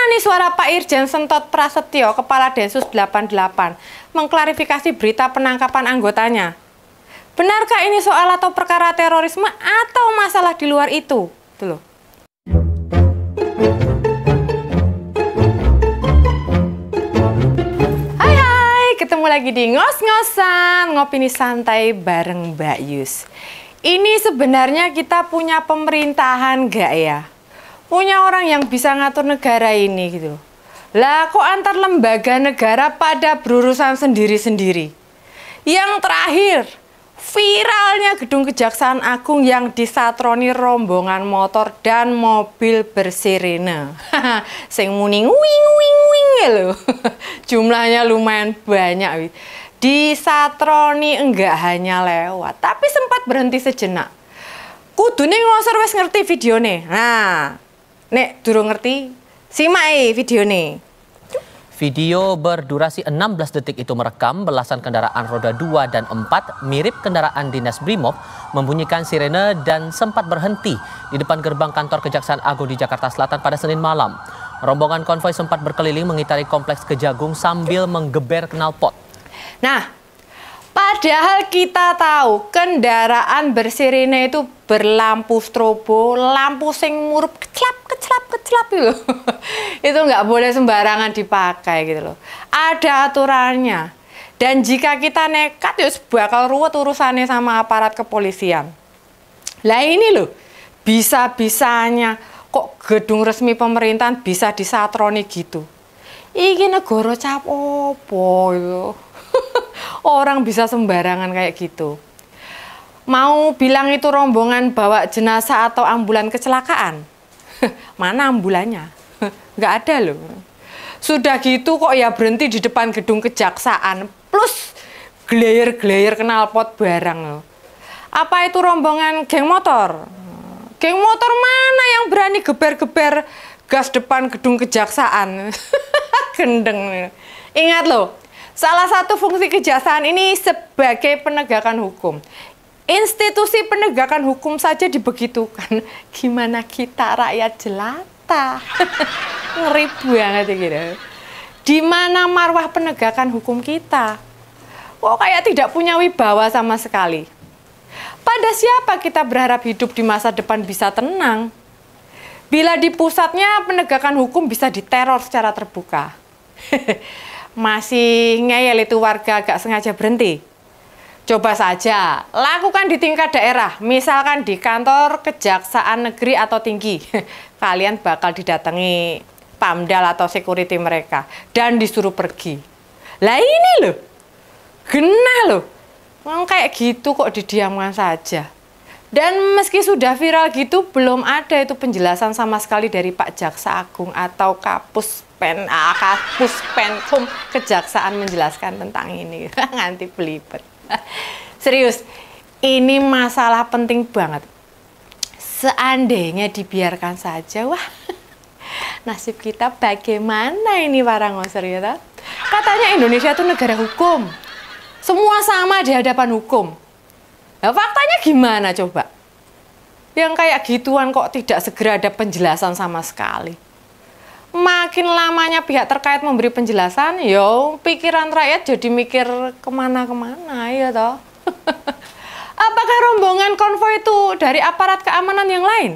Mana nih suara Pak Irjen Sentot Prasetyo, Kepala Densus 88, mengklarifikasi berita penangkapan anggotanya? Benarkah ini soal atau perkara terorisme atau masalah di luar itu? Tuh loh. Hai hai, ketemu lagi di Ngos-Ngosan, ngopi nih santai bareng Mbak Yus. Ini sebenarnya kita punya pemerintahan gak ya? punya orang yang bisa ngatur negara ini gitu Lah kok antar lembaga negara pada berurusan sendiri-sendiri. Yang terakhir, viralnya gedung Kejaksaan Agung yang disatroni rombongan motor dan mobil bersirine. Sing muni wing wing wing ya lho. Jumlahnya lumayan banyak. Disatroni enggak hanya lewat, tapi sempat berhenti sejenak. Kudune ngoser wis ngerti videone. Nah, Nek durung ngerti, simak e video nih. Video berdurasi 16 detik itu merekam belasan kendaraan roda 2 dan 4 mirip kendaraan dinas Brimob membunyikan sirene dan sempat berhenti di depan gerbang kantor Kejaksaan Agung di Jakarta Selatan pada Senin malam. Rombongan konvoi sempat berkeliling mengitari kompleks Kejagung sambil menggeber knalpot. Nah, padahal kita tahu kendaraan bersirene itu berlampu strobo, lampu sing murup kecap kecelap kecelap gitu itu nggak boleh sembarangan dipakai gitu loh ada aturannya dan jika kita nekat ya bakal ruwet urusannya sama aparat kepolisian lah ini loh bisa-bisanya kok gedung resmi pemerintahan bisa disatroni gitu ini negara cap opo itu orang bisa sembarangan kayak gitu mau bilang itu rombongan bawa jenazah atau ambulan kecelakaan mana ambulannya nggak ada loh sudah gitu kok ya berhenti di depan gedung kejaksaan plus glayer-glayer pot barang loh apa itu rombongan geng motor geng motor mana yang berani geber-geber gas depan gedung kejaksaan gendeng ingat loh Salah satu fungsi kejaksaan ini sebagai penegakan hukum institusi penegakan hukum saja dibegitukan gimana kita rakyat jelata ngeri banget ya gitu di mana marwah penegakan hukum kita kok kayak tidak punya wibawa sama sekali pada siapa kita berharap hidup di masa depan bisa tenang bila di pusatnya penegakan hukum bisa diteror secara terbuka masih ngeyel itu warga agak sengaja berhenti Coba saja, lakukan di tingkat daerah, misalkan di kantor kejaksaan negeri atau tinggi. Kalian bakal didatangi pamdal atau security mereka dan disuruh pergi. Lah ini loh, genah loh. Memang kayak gitu kok didiamkan saja. Dan meski sudah viral gitu, belum ada itu penjelasan sama sekali dari Pak Jaksa Agung atau Kapus Pen, ah, Kapus Penkum Kejaksaan menjelaskan tentang ini. Nanti belibet. Serius, ini masalah penting banget. Seandainya dibiarkan saja, wah nasib kita bagaimana ini para ngoser ya Katanya Indonesia itu negara hukum. Semua sama di hadapan hukum. Nah, faktanya gimana coba? Yang kayak gituan kok tidak segera ada penjelasan sama sekali makin lamanya pihak terkait memberi penjelasan, yo pikiran rakyat jadi mikir kemana-kemana, ya toh. Apakah rombongan konvoi itu dari aparat keamanan yang lain?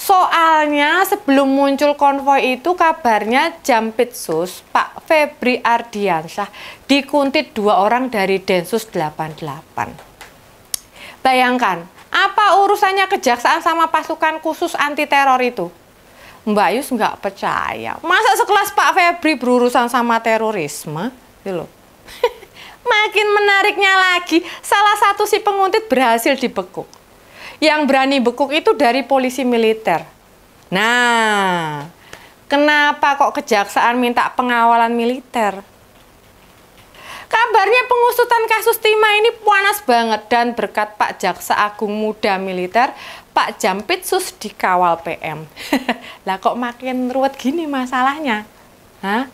Soalnya sebelum muncul konvoi itu kabarnya jampitsus Pak Febri Ardiansyah dikuntit dua orang dari Densus 88. Bayangkan, apa urusannya kejaksaan sama pasukan khusus anti teror itu? Mbak Yus nggak percaya. Masa sekelas Pak Febri berurusan sama terorisme? Gitu Makin menariknya lagi, salah satu si penguntit berhasil dibekuk. Yang berani bekuk itu dari polisi militer. Nah, kenapa kok kejaksaan minta pengawalan militer? Kabarnya pengusutan kasus timah ini panas banget dan berkat Pak Jaksa Agung Muda Militer, Pak Jampit Jampitsus dikawal PM. lah kok makin ruwet gini masalahnya? Hah?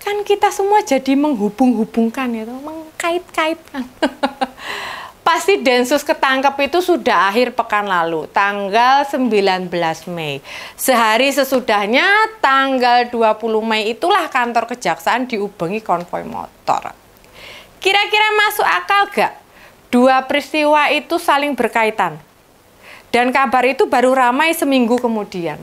Kan kita semua jadi menghubung-hubungkan itu, mengkait-kaitkan. pasti Densus ketangkep itu sudah akhir pekan lalu, tanggal 19 Mei. Sehari sesudahnya, tanggal 20 Mei itulah kantor kejaksaan diubengi konvoi motor. Kira-kira masuk akal gak? Dua peristiwa itu saling berkaitan. Dan kabar itu baru ramai seminggu kemudian.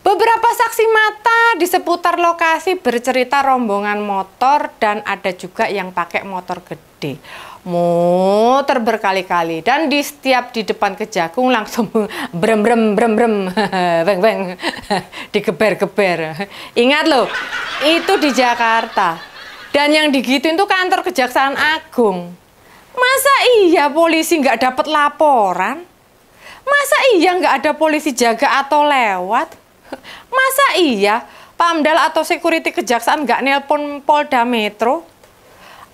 Beberapa saksi mata di seputar lokasi bercerita rombongan motor dan ada juga yang pakai motor gede muter berkali-kali dan di setiap di depan kejagung langsung brem brem brem brem beng beng digeber-geber ingat loh itu di Jakarta dan yang digituin tuh kantor Kejaksaan Agung masa iya polisi nggak dapat laporan masa iya nggak ada polisi jaga atau lewat masa iya Pamdal atau security kejaksaan nggak nelpon Polda Metro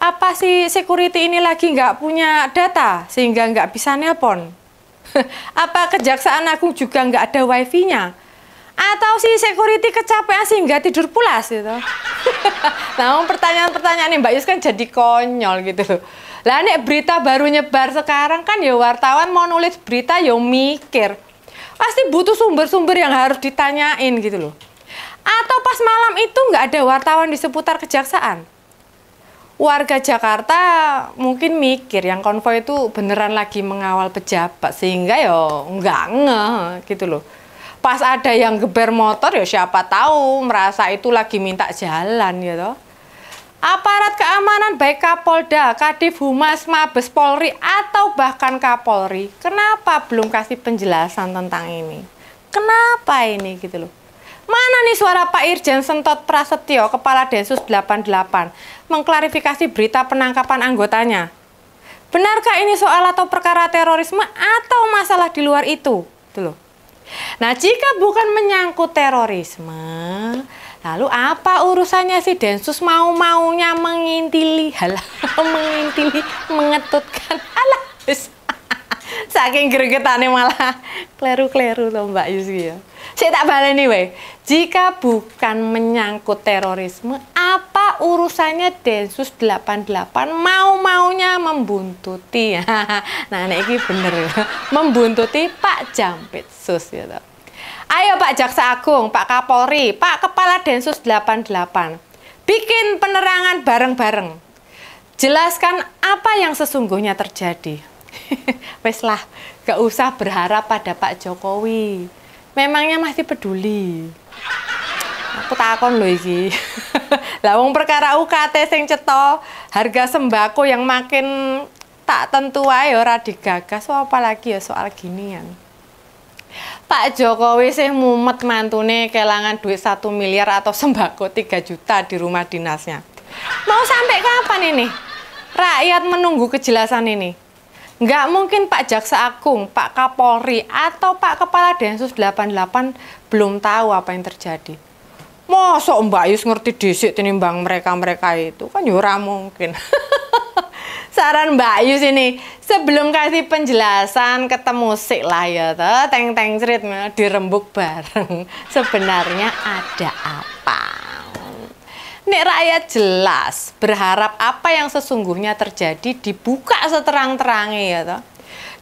apa sih security ini lagi nggak punya data sehingga nggak bisa nelpon? apa Kejaksaan Agung juga nggak ada wifi-nya? Atau si security kecapean sehingga tidur pulas gitu? nah, pertanyaan-pertanyaan ini Mbak Yus kan jadi konyol gitu Lah nek berita baru nyebar sekarang kan ya wartawan mau nulis berita ya mikir. Pasti butuh sumber-sumber yang harus ditanyain gitu loh. Atau pas malam itu nggak ada wartawan di seputar kejaksaan warga Jakarta mungkin mikir yang konvoy itu beneran lagi mengawal pejabat sehingga ya nggak nge gitu loh pas ada yang geber motor ya siapa tahu merasa itu lagi minta jalan gitu aparat keamanan baik Kapolda, Kadif Humas, Mabes Polri atau bahkan Kapolri kenapa belum kasih penjelasan tentang ini kenapa ini gitu loh Mana nih suara Pak Irjen Sentot Prasetyo, Kepala Densus 88, mengklarifikasi berita penangkapan anggotanya? Benarkah ini soal atau perkara terorisme atau masalah di luar itu? Tuh loh. Nah, jika bukan menyangkut terorisme, lalu apa urusannya si Densus mau-maunya mengintili, halah, mengintili, mengetutkan, alah, Saking gregetane malah kleru-kleru loh Mbak Yuski ya. Saya tak baleni weh. Jika bukan menyangkut terorisme, apa urusannya Densus 88 mau-maunya membuntuti? nah, nek iki bener Membuntuti Pak Jampitsus ya gitu. Ayo Pak Jaksa Agung, Pak Kapolri, Pak Kepala Densus 88. Bikin penerangan bareng-bareng. Jelaskan apa yang sesungguhnya terjadi. Wes lah, gak usah berharap pada Pak Jokowi. Memangnya masih peduli. Aku takon loh iki. Lah wong perkara UKT sing cetha, harga sembako yang makin tak tentu ae ya ora digagas so, apalagi ya soal gini, ya. Pak Jokowi sih mumet mantune kelangan duit satu miliar atau sembako 3 juta di rumah dinasnya. Mau sampai kapan ini? Rakyat menunggu kejelasan ini. Nggak mungkin Pak Jaksa Agung, Pak Kapolri, atau Pak Kepala Densus 88 belum tahu apa yang terjadi. Mosok Mbak Yus ngerti disik tinimbang mereka-mereka itu? Kan yura ya mungkin. Saran Mbak Yus ini, sebelum kasih penjelasan ketemu sik lah ya, teng-teng cerit dirembuk bareng. Sebenarnya ada apa? Nek rakyat jelas berharap apa yang sesungguhnya terjadi dibuka seterang-terangnya ya toh.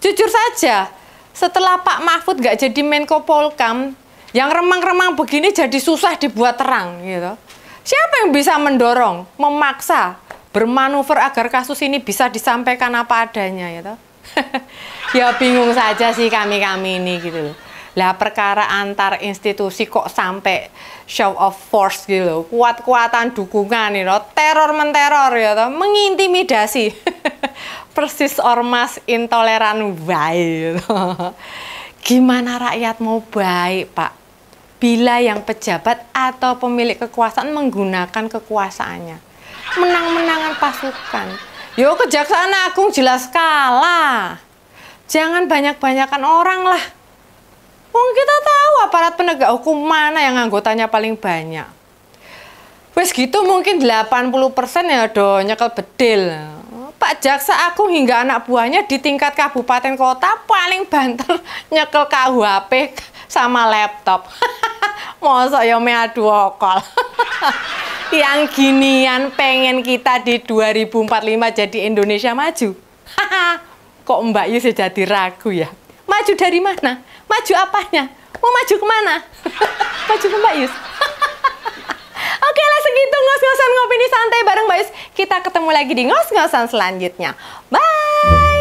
Jujur saja, setelah Pak Mahfud gak jadi Menko Polkam, yang remang-remang begini jadi susah dibuat terang gitu. Siapa yang bisa mendorong, memaksa, bermanuver agar kasus ini bisa disampaikan apa adanya ya gitu. ya bingung saja sih kami-kami ini gitu loh. Lah perkara antar institusi kok sampai show of force gitu Kuat-kuatan dukungan you know. teror menteror ya gitu. mengintimidasi. Persis ormas intoleran baik. gitu. Gimana rakyat mau baik, Pak? Bila yang pejabat atau pemilik kekuasaan menggunakan kekuasaannya menang-menangan pasukan. Yo Kejaksaan Agung jelas kalah. Jangan banyak-banyakan orang lah. Wong kita tahu aparat penegak hukum mana yang anggotanya paling banyak. Wes gitu mungkin 80% ya do nyekel bedil. Pak Jaksa Agung hingga anak buahnya di tingkat kabupaten kota paling banter nyekel KUHP sama laptop. Masa ya me adu okol. yang ginian pengen kita di 2045 jadi Indonesia maju. Kok Mbak Yu jadi ragu ya? maju dari mana? Maju apanya? Mau maju kemana? maju ke Mbak Yus. Oke lah segitu ngos-ngosan ngopi di santai bareng Mbak Yus. Kita ketemu lagi di ngos-ngosan selanjutnya. Bye!